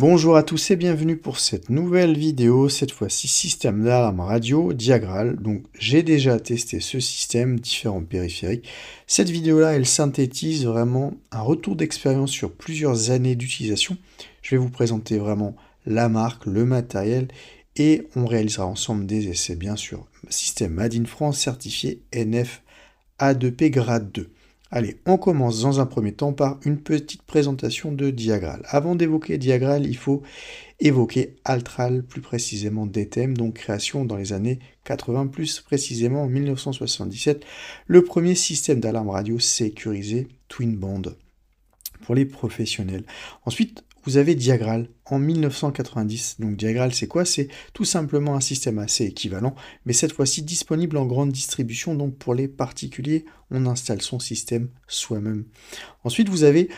Bonjour à tous et bienvenue pour cette nouvelle vidéo, cette fois-ci système d'alarme radio diagrale. Donc j'ai déjà testé ce système, différents périphériques. Cette vidéo-là, elle synthétise vraiment un retour d'expérience sur plusieurs années d'utilisation. Je vais vous présenter vraiment la marque, le matériel et on réalisera ensemble des essais bien sûr. Système Made in France certifié NF A2P grade 2. Allez, on commence dans un premier temps par une petite présentation de Diagral. Avant d'évoquer Diagral, il faut évoquer Altral, plus précisément des donc création dans les années 80, plus précisément en 1977, le premier système d'alarme radio sécurisé Twin Band pour les professionnels. Ensuite, vous avez Diagral en 1990. Donc Diagral, c'est quoi C'est tout simplement un système assez équivalent, mais cette fois-ci disponible en grande distribution. Donc pour les particuliers, on installe son système soi-même. Ensuite, vous avez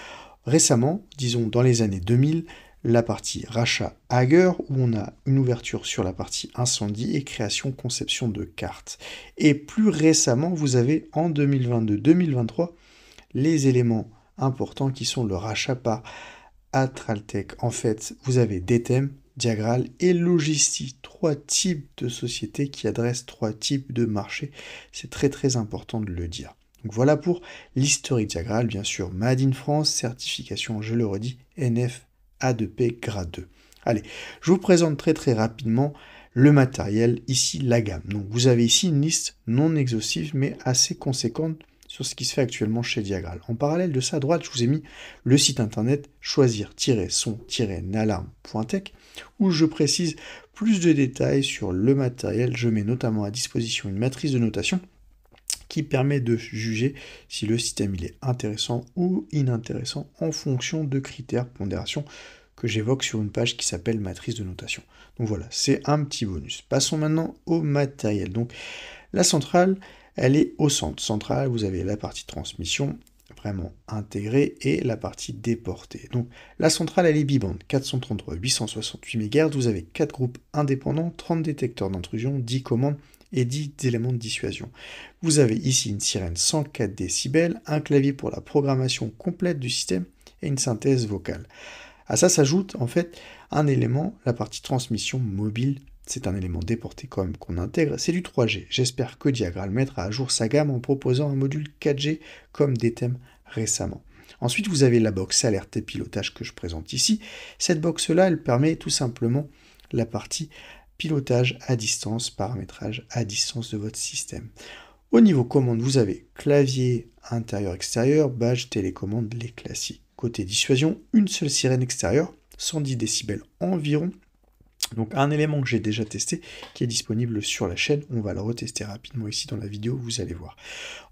récemment, disons dans les années 2000, la partie rachat Hager où on a une ouverture sur la partie incendie et création conception de cartes. Et plus récemment, vous avez en 2022-2023 les éléments importants qui sont le rachat par Atraltech. En fait, vous avez des thèmes, Diagral et Logistique, trois types de sociétés qui adressent trois types de marchés. C'est très très important de le dire. Donc voilà pour l'historique Diagral, bien sûr, Made in France, certification, je le redis, NF A2P grade 2. Allez, je vous présente très très rapidement le matériel, ici la gamme. Donc vous avez ici une liste non exhaustive mais assez conséquente sur ce qui se fait actuellement chez Diagral. En parallèle de ça, à droite, je vous ai mis le site internet choisir-son-nalarme.tech où je précise plus de détails sur le matériel. Je mets notamment à disposition une matrice de notation qui permet de juger si le système il est intéressant ou inintéressant en fonction de critères pondération que j'évoque sur une page qui s'appelle matrice de notation. Donc voilà, c'est un petit bonus. Passons maintenant au matériel. Donc la centrale, elle est au centre central, vous avez la partie transmission vraiment intégrée et la partie déportée. Donc la centrale elle est bibande, 433, 868 MHz, vous avez quatre groupes indépendants, 30 détecteurs d'intrusion, 10 commandes et 10 éléments de dissuasion. Vous avez ici une sirène 104 décibels, un clavier pour la programmation complète du système et une synthèse vocale. À ça s'ajoute en fait un élément, la partie transmission mobile c'est un élément déporté quand même qu'on intègre, c'est du 3G. J'espère que le mettra à jour sa gamme en proposant un module 4G comme des thèmes récemment. Ensuite, vous avez la box alerte et pilotage que je présente ici. Cette box-là, elle permet tout simplement la partie pilotage à distance, paramétrage à distance de votre système. Au niveau commande, vous avez clavier intérieur-extérieur, badge, télécommande, les classiques. Côté dissuasion, une seule sirène extérieure, 110 décibels environ, donc un élément que j'ai déjà testé, qui est disponible sur la chaîne, on va le retester rapidement ici dans la vidéo, vous allez voir.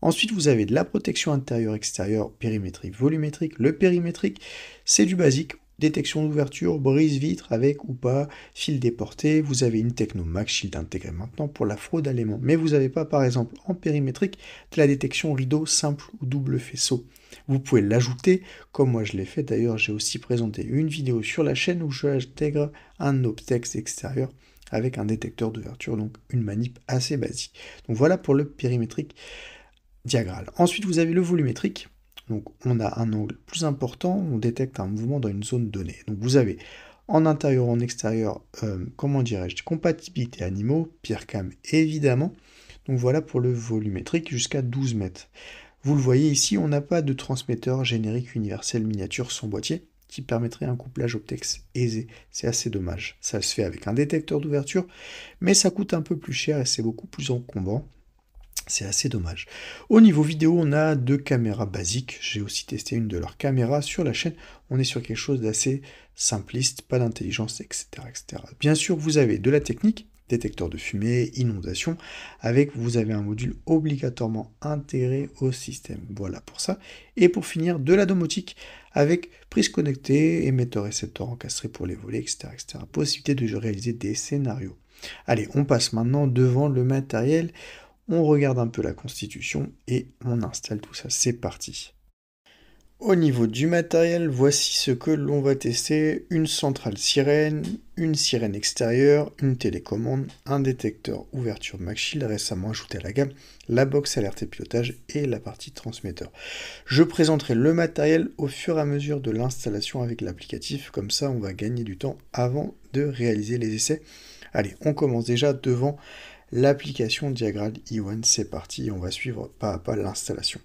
Ensuite, vous avez de la protection intérieure-extérieure, périmétrique, volumétrique. Le périmétrique, c'est du basique, détection d'ouverture, brise-vitre avec ou pas, fil déporté, vous avez une techno Max Shield intégrée maintenant pour la fraude à l'aimant, mais vous n'avez pas par exemple en périmétrique de la détection rideau simple ou double faisceau. Vous pouvez l'ajouter, comme moi je l'ai fait. D'ailleurs, j'ai aussi présenté une vidéo sur la chaîne où je intègre un obstacle extérieur avec un détecteur d'ouverture, donc une manip assez basique. Donc voilà pour le périmétrique diagral. Ensuite, vous avez le volumétrique. Donc on a un angle plus important, on détecte un mouvement dans une zone donnée. Donc vous avez en intérieur, en extérieur, euh, comment dirais-je, compatibilité animaux, pierre cam évidemment. Donc voilà pour le volumétrique jusqu'à 12 mètres. Vous le voyez ici, on n'a pas de transmetteur générique universel miniature sans boîtier qui permettrait un couplage Optex aisé. C'est assez dommage. Ça se fait avec un détecteur d'ouverture, mais ça coûte un peu plus cher et c'est beaucoup plus encombrant. C'est assez dommage. Au niveau vidéo, on a deux caméras basiques. J'ai aussi testé une de leurs caméras sur la chaîne. On est sur quelque chose d'assez simpliste, pas d'intelligence, etc., etc. Bien sûr, vous avez de la technique, détecteur de fumée, inondation, avec vous avez un module obligatoirement intégré au système. Voilà pour ça. Et pour finir, de la domotique avec prise connectée, émetteur récepteur encastré pour les volets, etc., etc. Possibilité de réaliser des scénarios. Allez, on passe maintenant devant le matériel, on regarde un peu la constitution et on installe tout ça. C'est parti. Au niveau du matériel, voici ce que l'on va tester. Une centrale sirène, une sirène extérieure, une télécommande, un détecteur ouverture MagShield récemment ajouté à la gamme, la box alerte pilotage et la partie transmetteur. Je présenterai le matériel au fur et à mesure de l'installation avec l'applicatif, comme ça on va gagner du temps avant de réaliser les essais. Allez, on commence déjà devant l'application Diagrade E1, c'est parti, on va suivre pas à pas l'installation.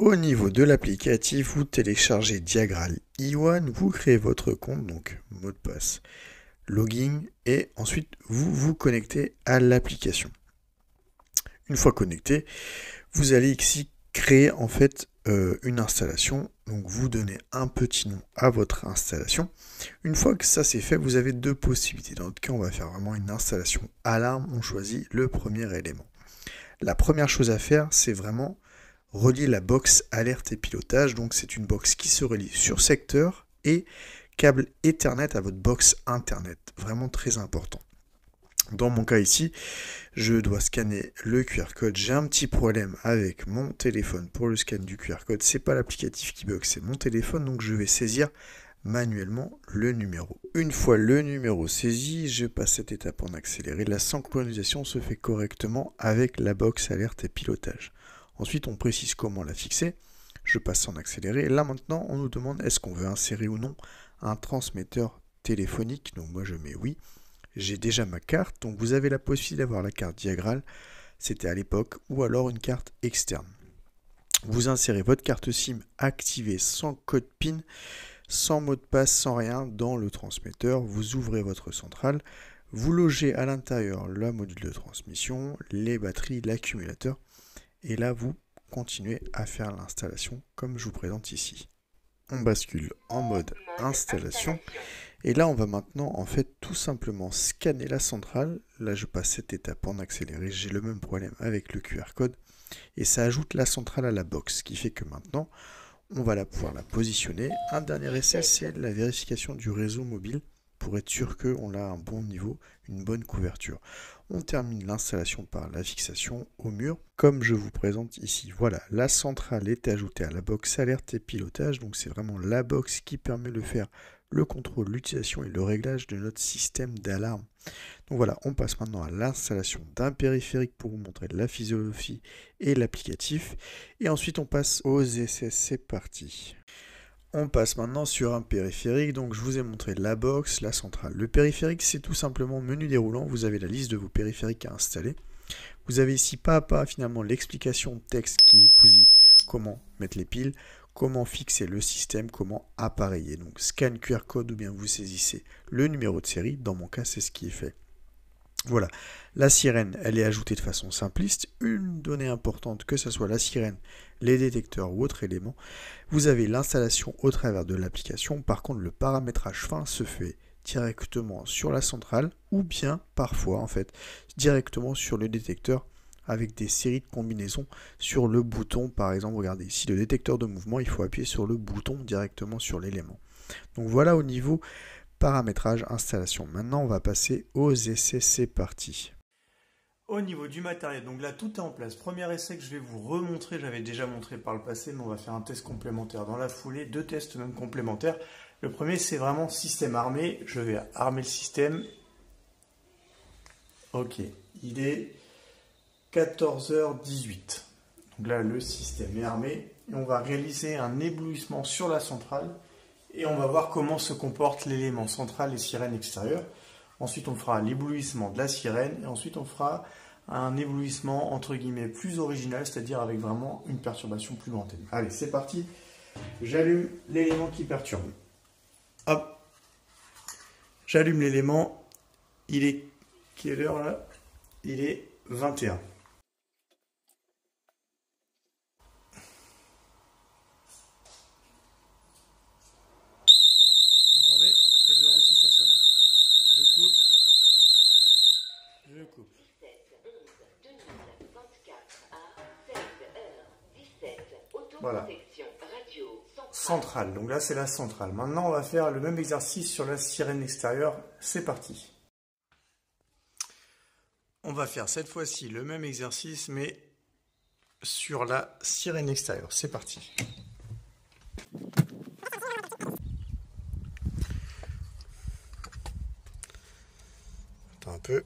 Au niveau de l'applicatif, vous téléchargez Diagral E1, vous créez votre compte, donc mot de passe, login, et ensuite vous vous connectez à l'application. Une fois connecté, vous allez ici créer en fait euh, une installation. Donc vous donnez un petit nom à votre installation. Une fois que ça c'est fait, vous avez deux possibilités. Dans notre cas, on va faire vraiment une installation alarme. On choisit le premier élément. La première chose à faire, c'est vraiment relie la box alerte et pilotage. Donc c'est une box qui se relie sur secteur et câble Ethernet à votre box Internet. Vraiment très important. Dans mon cas ici, je dois scanner le QR code. J'ai un petit problème avec mon téléphone pour le scan du QR code. C'est pas l'applicatif qui bug, c'est mon téléphone. Donc je vais saisir manuellement le numéro. Une fois le numéro saisi, je passe cette étape en accéléré. La synchronisation se fait correctement avec la box alerte et pilotage. Ensuite, on précise comment la fixer. Je passe en accéléré. Là maintenant, on nous demande est-ce qu'on veut insérer ou non un transmetteur téléphonique. Donc moi je mets oui. J'ai déjà ma carte. Donc vous avez la possibilité d'avoir la carte diagrale. C'était à l'époque. Ou alors une carte externe. Vous insérez votre carte SIM activée sans code PIN, sans mot de passe, sans rien dans le transmetteur. Vous ouvrez votre centrale. Vous logez à l'intérieur le module de transmission, les batteries, l'accumulateur et là, vous continuez à faire l'installation comme je vous présente ici. On bascule en mode installation. Et là, on va maintenant, en fait, tout simplement scanner la centrale. Là, je passe cette étape en accéléré. J'ai le même problème avec le QR code. Et ça ajoute la centrale à la box, ce qui fait que maintenant, on va la pouvoir la positionner. Un dernier essai, c'est la vérification du réseau mobile pour être sûr qu'on a un bon niveau, une bonne couverture. On termine l'installation par la fixation au mur, comme je vous présente ici. Voilà, la centrale est ajoutée à la box alerte et pilotage, donc c'est vraiment la box qui permet de faire le contrôle, l'utilisation et le réglage de notre système d'alarme. Donc voilà, on passe maintenant à l'installation d'un périphérique pour vous montrer la physiologie et l'applicatif. Et ensuite on passe aux essais, c'est parti. On passe maintenant sur un périphérique, donc je vous ai montré la box, la centrale. Le périphérique, c'est tout simplement menu déroulant, vous avez la liste de vos périphériques à installer. Vous avez ici pas à pas finalement l'explication texte qui vous dit comment mettre les piles, comment fixer le système, comment appareiller. Donc scan QR code ou bien vous saisissez le numéro de série, dans mon cas c'est ce qui est fait. Voilà. La sirène, elle est ajoutée de façon simpliste. Une donnée importante, que ce soit la sirène, les détecteurs ou autre éléments, vous avez l'installation au travers de l'application. Par contre, le paramétrage fin se fait directement sur la centrale ou bien parfois en fait directement sur le détecteur avec des séries de combinaisons sur le bouton par exemple regardez ici le détecteur de mouvement il faut appuyer sur le bouton directement sur l'élément donc voilà au niveau paramétrage, installation. Maintenant, on va passer aux essais. C'est parti. Au niveau du matériel, donc là tout est en place. Premier essai que je vais vous remontrer, j'avais déjà montré par le passé, mais on va faire un test complémentaire dans la foulée, deux tests même complémentaires. Le premier c'est vraiment système armé, je vais armer le système. Ok, il est 14h18. Donc là le système est armé et on va réaliser un éblouissement sur la centrale et on va voir comment se comporte l'élément central et sirène extérieure. Ensuite, on fera l'éblouissement de la sirène et ensuite on fera un éblouissement entre guillemets plus original, c'est-à-dire avec vraiment une perturbation plus lointaine. Allez, c'est parti. J'allume l'élément qui perturbe. Hop. J'allume l'élément. Il est quelle heure là Il est 21. Donc là, c'est la centrale. Maintenant, on va faire le même exercice sur la sirène extérieure. C'est parti. On va faire cette fois-ci le même exercice, mais sur la sirène extérieure. C'est parti. Attends un peu.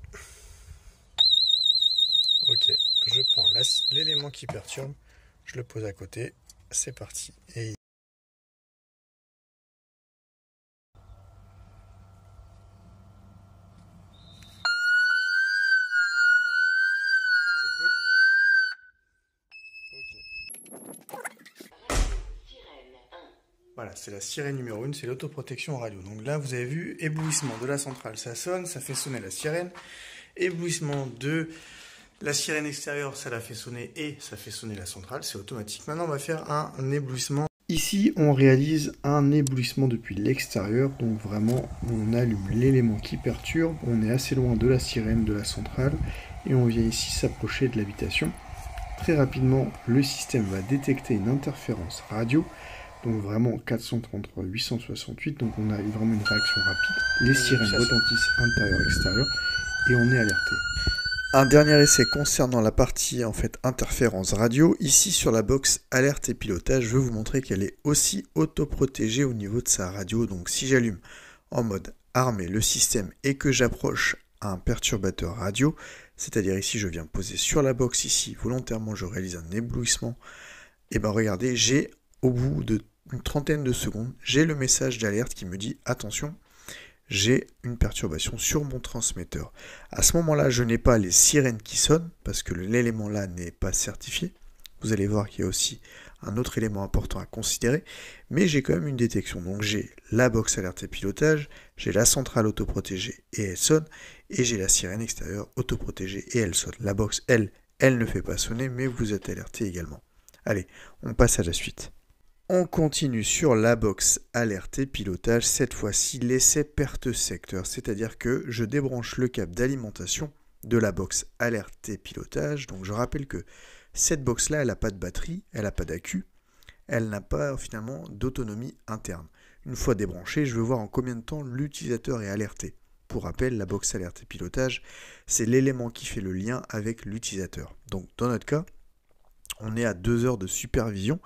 Ok, je prends l'élément qui perturbe, je le pose à côté, c'est parti. Voilà, c'est la sirène numéro 1, c'est l'autoprotection radio. Donc là, vous avez vu, éblouissement de la centrale, ça sonne, ça fait sonner la sirène. Éblouissement de la sirène extérieure, ça la fait sonner et ça fait sonner la centrale, c'est automatique. Maintenant, on va faire un éblouissement. Ici, on réalise un éblouissement depuis l'extérieur, donc vraiment, on allume l'élément qui perturbe, on est assez loin de la sirène, de la centrale, et on vient ici s'approcher de l'habitation. Très rapidement, le système va détecter une interférence radio donc vraiment 433, 868, donc on a vraiment une réaction rapide. Les sirènes retentissent intérieur, extérieur, et on est alerté. Un dernier essai concernant la partie en fait interférence radio. Ici sur la box alerte et pilotage, je veux vous montrer qu'elle est aussi autoprotégée au niveau de sa radio. Donc si j'allume en mode armé le système et que j'approche un perturbateur radio, c'est-à-dire ici je viens poser sur la box ici, volontairement je réalise un éblouissement, et eh ben regardez, j'ai au bout de une trentaine de secondes, j'ai le message d'alerte qui me dit attention, j'ai une perturbation sur mon transmetteur. À ce moment-là, je n'ai pas les sirènes qui sonnent parce que l'élément là n'est pas certifié. Vous allez voir qu'il y a aussi un autre élément important à considérer, mais j'ai quand même une détection. Donc j'ai la box alerte pilotage, j'ai la centrale autoprotégée et elle sonne, et j'ai la sirène extérieure autoprotégée et elle sonne. La box, elle, elle ne fait pas sonner, mais vous êtes alerté également. Allez, on passe à la suite. On continue sur la box alerté pilotage, cette fois-ci l'essai perte secteur, c'est-à-dire que je débranche le câble d'alimentation de la box alerté pilotage. Donc je rappelle que cette box-là, elle n'a pas de batterie, elle n'a pas d'accu, elle n'a pas finalement d'autonomie interne. Une fois débranchée, je veux voir en combien de temps l'utilisateur est alerté. Pour rappel, la box alerté pilotage, c'est l'élément qui fait le lien avec l'utilisateur. Donc dans notre cas, on est à 2 heures de supervision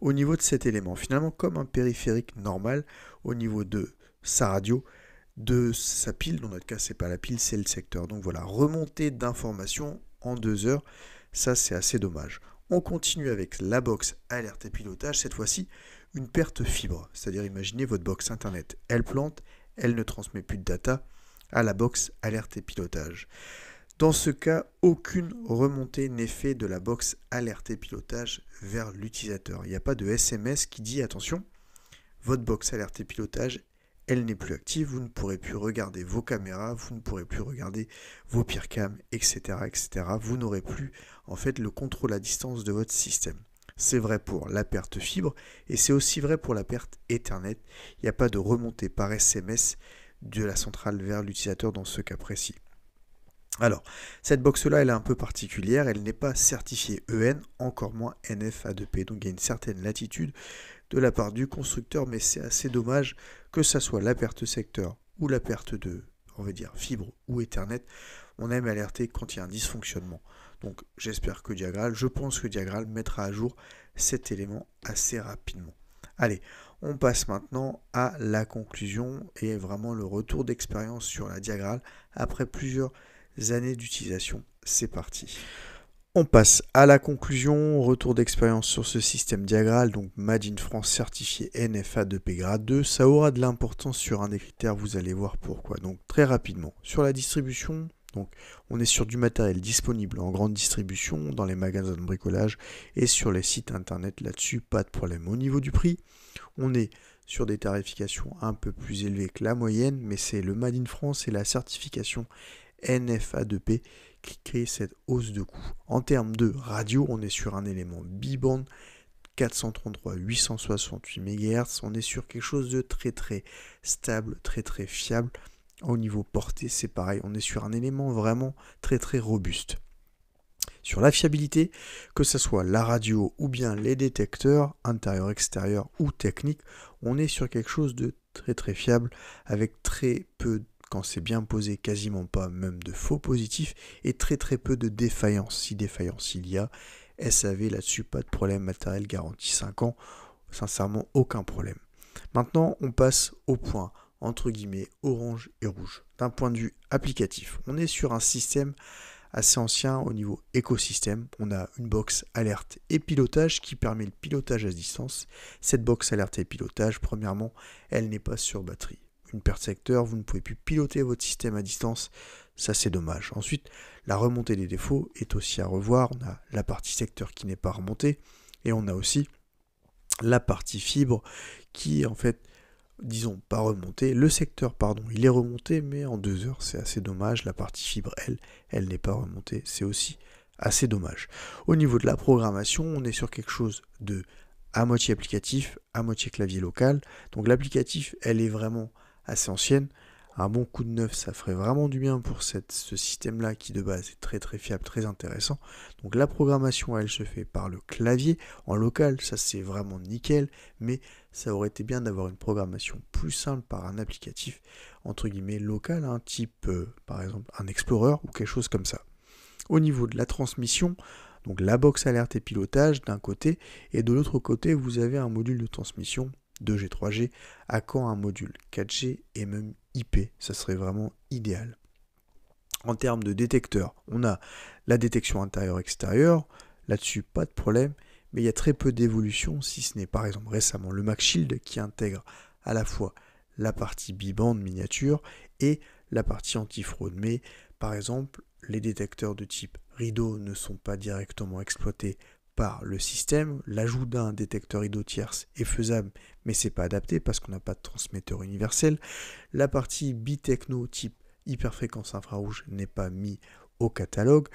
au niveau de cet élément. Finalement, comme un périphérique normal au niveau de sa radio, de sa pile, dans notre cas, c'est pas la pile, c'est le secteur. Donc voilà, remontée d'informations en 2 heures, ça c'est assez dommage. On continue avec la box alerte et pilotage, cette fois-ci une perte fibre. C'est-à-dire imaginez votre box internet, elle plante, elle ne transmet plus de data à la box alerte et pilotage. Dans ce cas, aucune remontée n'est faite de la box alertée pilotage vers l'utilisateur. Il n'y a pas de SMS qui dit attention, votre box alertée pilotage, elle n'est plus active, vous ne pourrez plus regarder vos caméras, vous ne pourrez plus regarder vos pire-cams, etc., etc. Vous n'aurez plus en fait le contrôle à distance de votre système. C'est vrai pour la perte fibre et c'est aussi vrai pour la perte Ethernet. Il n'y a pas de remontée par SMS de la centrale vers l'utilisateur dans ce cas précis. Alors, cette box-là, elle est un peu particulière, elle n'est pas certifiée EN, encore moins NFA2P, donc il y a une certaine latitude de la part du constructeur, mais c'est assez dommage que ça soit la perte secteur ou la perte de, on va dire, fibre ou Ethernet, on aime alerter quand il y a un dysfonctionnement. Donc j'espère que Diagral, je pense que Diagral mettra à jour cet élément assez rapidement. Allez, on passe maintenant à la conclusion et vraiment le retour d'expérience sur la Diagral après plusieurs années d'utilisation. C'est parti. On passe à la conclusion, retour d'expérience sur ce système diagral, donc Made in France certifié NFA de p grade 2, ça aura de l'importance sur un des critères, vous allez voir pourquoi. Donc très rapidement, sur la distribution, donc on est sur du matériel disponible en grande distribution, dans les magasins de bricolage et sur les sites internet là-dessus, pas de problème. Au niveau du prix, on est sur des tarifications un peu plus élevées que la moyenne, mais c'est le Made in France et la certification NFA2P qui crée cette hausse de coût. En termes de radio, on est sur un élément biband 433 868 MHz, on est sur quelque chose de très très stable, très très fiable. Au niveau portée, c'est pareil, on est sur un élément vraiment très très robuste. Sur la fiabilité, que ce soit la radio ou bien les détecteurs, intérieur, extérieur ou technique, on est sur quelque chose de très très fiable avec très peu de quand c'est bien posé, quasiment pas même de faux positifs et très très peu de défaillances. Si défaillance il y a, SAV là-dessus, pas de problème matériel garanti 5 ans, sincèrement aucun problème. Maintenant, on passe au point entre guillemets orange et rouge. D'un point de vue applicatif, on est sur un système assez ancien au niveau écosystème. On a une box alerte et pilotage qui permet le pilotage à distance. Cette box alerte et pilotage, premièrement, elle n'est pas sur batterie perte secteur, vous ne pouvez plus piloter votre système à distance, ça c'est dommage. Ensuite, la remontée des défauts est aussi à revoir, on a la partie secteur qui n'est pas remontée, et on a aussi la partie fibre qui en fait disons pas remontée, le secteur pardon il est remonté mais en deux heures c'est assez dommage, la partie fibre elle, elle n'est pas remontée, c'est aussi assez dommage. Au niveau de la programmation, on est sur quelque chose de à moitié applicatif, à moitié clavier local. Donc l'applicatif, elle est vraiment assez ancienne. Un bon coup de neuf, ça ferait vraiment du bien pour cette, ce système-là qui de base est très très fiable, très intéressant. Donc la programmation, elle se fait par le clavier. En local, ça c'est vraiment nickel, mais ça aurait été bien d'avoir une programmation plus simple par un applicatif, entre guillemets, local, un hein, type euh, par exemple un Explorer ou quelque chose comme ça. Au niveau de la transmission, donc la box alerte et pilotage d'un côté, et de l'autre côté, vous avez un module de transmission 2G, 3G, à quand un module 4G et même IP Ça serait vraiment idéal. En termes de détecteurs, on a la détection intérieure-extérieure. Là-dessus, pas de problème, mais il y a très peu d'évolution, si ce n'est par exemple récemment le Mac Shield qui intègre à la fois la partie bibande miniature et la partie anti-fraude. Mais par exemple, les détecteurs de type rideau ne sont pas directement exploités par le système. L'ajout d'un détecteur IDO tierce est faisable, mais c'est pas adapté parce qu'on n'a pas de transmetteur universel. La partie bitechno type hyperfréquence infrarouge n'est pas mise au catalogue.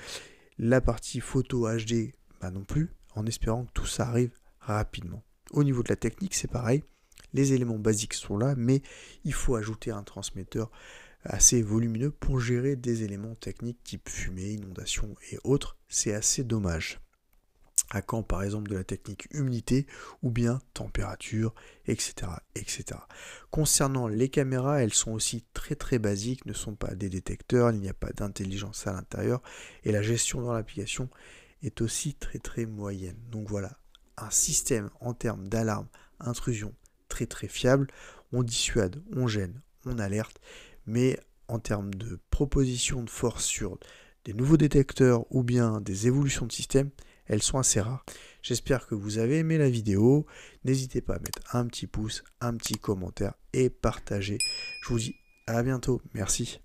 La partie photo HD, bah non plus, en espérant que tout ça arrive rapidement. Au niveau de la technique, c'est pareil. Les éléments basiques sont là, mais il faut ajouter un transmetteur assez volumineux pour gérer des éléments techniques type fumée, inondation et autres. C'est assez dommage à quand par exemple de la technique humidité ou bien température, etc., etc. Concernant les caméras, elles sont aussi très très basiques, ne sont pas des détecteurs, il n'y a pas d'intelligence à l'intérieur et la gestion dans l'application est aussi très très moyenne. Donc voilà, un système en termes d'alarme, intrusion très très fiable. On dissuade, on gêne, on alerte, mais en termes de proposition de force sur des nouveaux détecteurs ou bien des évolutions de système, elles sont assez rares. J'espère que vous avez aimé la vidéo. N'hésitez pas à mettre un petit pouce, un petit commentaire et partager. Je vous dis à bientôt. Merci.